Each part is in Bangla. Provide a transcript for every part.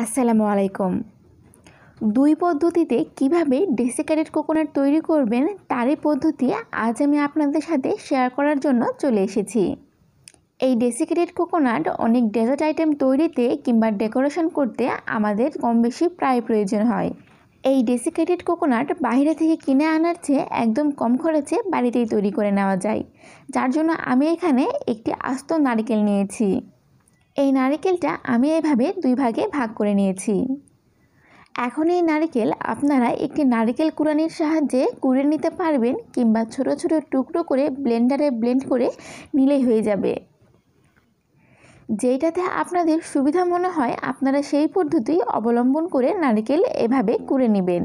আসসালামু আলাইকুম দুই পদ্ধতিতে কিভাবে ডেসিকেটেড কোকোনাট তৈরি করবেন তারই পদ্ধতি আজ আমি আপনাদের সাথে শেয়ার করার জন্য চলে এসেছি এই ডেসিকেটেড কোকোনাট অনেক ডেজার্ট আইটেম তৈরিতে কিংবা ডেকোরেশন করতে আমাদের কম বেশি প্রায় প্রয়োজন হয় এই ডেসিকেটেড কোকোনাট বাইরে থেকে কিনে আনার চেয়ে একদম কম খরচে বাড়িতেই তৈরি করে নেওয়া যায় যার জন্য আমি এখানে একটি আস্ত নারকেল নিয়েছি এই নারিকেলটা আমি এভাবে দুই ভাগে ভাগ করে নিয়েছি এখন এই নারিকেল আপনারা একটি নারিকেল কুড়ানির সাহায্যে কুড়ে নিতে পারবেন কিংবা ছোট ছোট টুকরো করে ব্লেন্ডারে ব্লেন্ড করে নিলেই হয়ে যাবে যেইটাতে আপনাদের সুবিধা মনে হয় আপনারা সেই পদ্ধতি অবলম্বন করে নারিকেল এভাবে কুড়ে নেবেন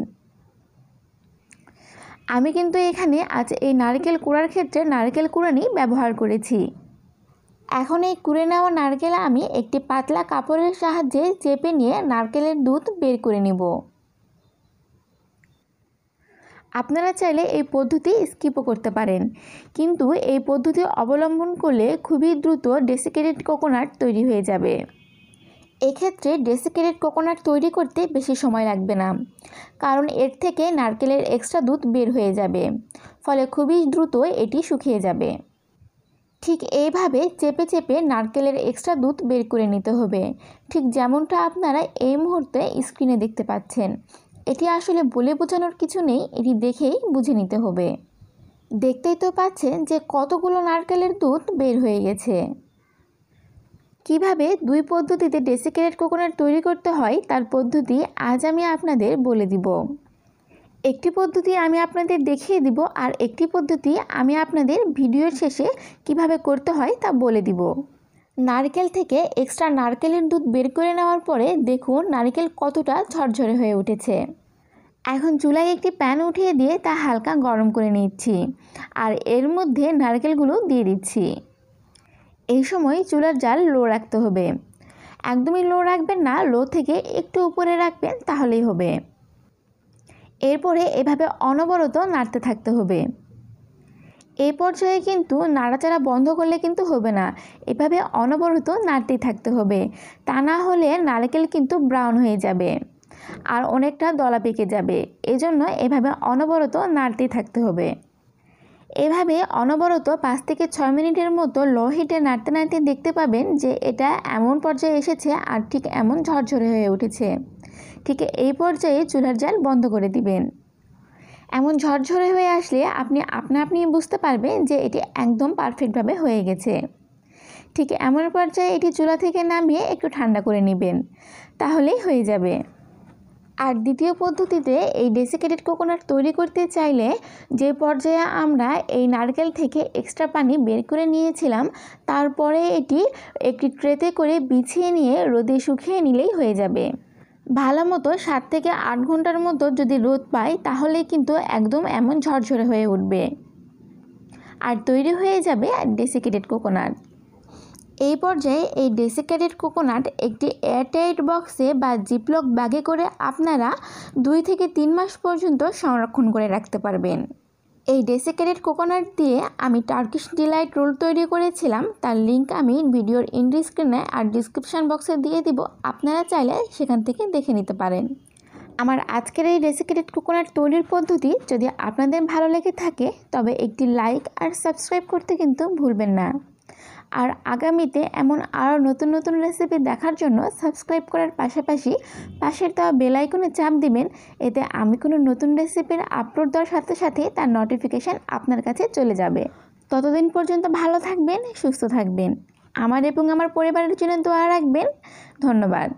আমি কিন্তু এখানে আজ এই নারকেল কুড়ার ক্ষেত্রে নারকেল কুড়ানি ব্যবহার করেছি এখন এই কুড়ে নেওয়া নারকেল আমি একটি পাতলা কাপড়ের সাহায্যে চেপে নিয়ে নারকেলের দুধ বের করে নেব আপনারা চাইলে এই পদ্ধতি স্কিপও করতে পারেন কিন্তু এই পদ্ধতি অবলম্বন করলে খুবই দ্রুত ডেসিকেটেড কোকোনাট তৈরি হয়ে যাবে এক্ষেত্রে ডেসিকেটেড কোকোনাট তৈরি করতে বেশি সময় লাগবে না কারণ এর থেকে নারকেলের এক্সট্রা দুধ বের হয়ে যাবে ফলে খুবই দ্রুত এটি শুকিয়ে যাবে ঠিক এইভাবে চেপে চেপে নারকেলের এক্সট্রা দুধ বের করে নিতে হবে ঠিক যেমনটা আপনারা এই মুহূর্তে স্ক্রিনে দেখতে পাচ্ছেন এটি আসলে বলে বোঝানোর কিছু নেই এটি দেখেই বুঝে নিতে হবে দেখতেই তো পাচ্ছেন যে কতগুলো নারকেলের দুধ বের হয়ে গেছে কিভাবে দুই পদ্ধতিতে ডেসিকেটেড কোকোনাট তৈরি করতে হয় তার পদ্ধতি আজ আমি আপনাদের বলে দিব একটি পদ্ধতি আমি আপনাদের দেখিয়ে দিব আর একটি পদ্ধতি আমি আপনাদের ভিডিওর শেষে কিভাবে করতে হয় তা বলে দিব নারকেল থেকে এক্সট্রা নারকেলের দুধ বের করে নেওয়ার পরে দেখুন নারকেল কতটা ঝরঝরে হয়ে উঠেছে এখন চুলায় একটি প্যান উঠিয়ে দিয়ে তা হালকা গরম করে নিচ্ছি আর এর মধ্যে নারকেলগুলো দিয়ে দিচ্ছি এই সময় চুলার জাল লো রাখতে হবে একদমই লো রাখবেন না লো থেকে একটু উপরে রাখবেন তাহলেই হবে এরপরে এভাবে অনবরত নাড়তে থাকতে হবে এই পর্যায়ে কিন্তু নাড়াচাড়া বন্ধ করলে কিন্তু হবে না এভাবে অনবরত নাড়তেই থাকতে হবে তা না হলে নারকেল কিন্তু ব্রাউন হয়ে যাবে আর অনেকটা দলা পেকে যাবে এজন্য এভাবে অনবরত নাড়তেই থাকতে হবে এভাবে অনবরত পাঁচ থেকে ছয় মিনিটের মতো লো হিটে নাড়তে নাড়তে দেখতে পাবেন যে এটা এমন পর্যায়ে এসেছে আর ঠিক এমন ঝরঝরে হয়ে উঠেছে ঠিক এই পর্যায়ে চুলার জাল বন্ধ করে দিবেন এমন ঝরঝরে হয়ে আসলে আপনি আপনা আপনি বুঝতে পারবেন যে এটি একদম পারফেক্টভাবে হয়ে গেছে ঠিক এমন পর্যায়ে এটি চুলা থেকে নামিয়ে একটু ঠান্ডা করে নেবেন তাহলেই হয়ে যাবে আর দ্বিতীয় পদ্ধতিতে এই ডেসিকেটেড কোকোনাট তৈরি করতে চাইলে যে পর্যায়ে আমরা এই নারকেল থেকে এক্সট্রা পানি বের করে নিয়েছিলাম তারপরে এটি একটি ট্রেতে করে বিছিয়ে নিয়ে রোদে শুকিয়ে নিলেই হয়ে যাবে ভালো মতো সাত থেকে আট ঘন্টার মতো যদি রোদ পায় তাহলে কিন্তু একদম এমন ঝরঝরে হয়ে উঠবে আর তৈরি হয়ে যাবে ডেসিকেটেড কোকোনাট এই পর্যায়ে এই ডেসিকেটেড কোকোনাট একটি এয়ারটাইট বক্সে বা জিপলক ব্যাগে করে আপনারা দুই থেকে তিন মাস পর্যন্ত সংরক্ষণ করে রাখতে পারবেন এই ডেসিকেটেড কোকোনাট দিয়ে আমি টার্কিশ ডিলাইট রোল তৈরি করেছিলাম তার লিঙ্ক আমি ভিডিওর এন্ড স্ক্রিনে আর ডিসক্রিপশান বক্সে দিয়ে দিব আপনারা চাইলে সেখান থেকে দেখে নিতে পারেন আমার আজকের এই ডেসিকেটেড কোকোনাট তৈরির পদ্ধতি যদি আপনাদের ভালো লেগে থাকে তবে একটি লাইক আর সাবস্ক্রাইব করতে কিন্তু ভুলবেন না আর আগামীতে এমন আরও নতুন নতুন রেসিপি দেখার জন্য সাবস্ক্রাইব করার পাশাপাশি পাশের দেওয়া বেলাইকনে চাপ দিবেন এতে আমি কোনো নতুন রেসিপির আপলোড দেওয়ার সাথে সাথে তার নোটিফিকেশান আপনার কাছে চলে যাবে ততদিন পর্যন্ত ভালো থাকবেন সুস্থ থাকবেন আমার এবং আমার পরিবারের জন্য দোয়া রাখবেন ধন্যবাদ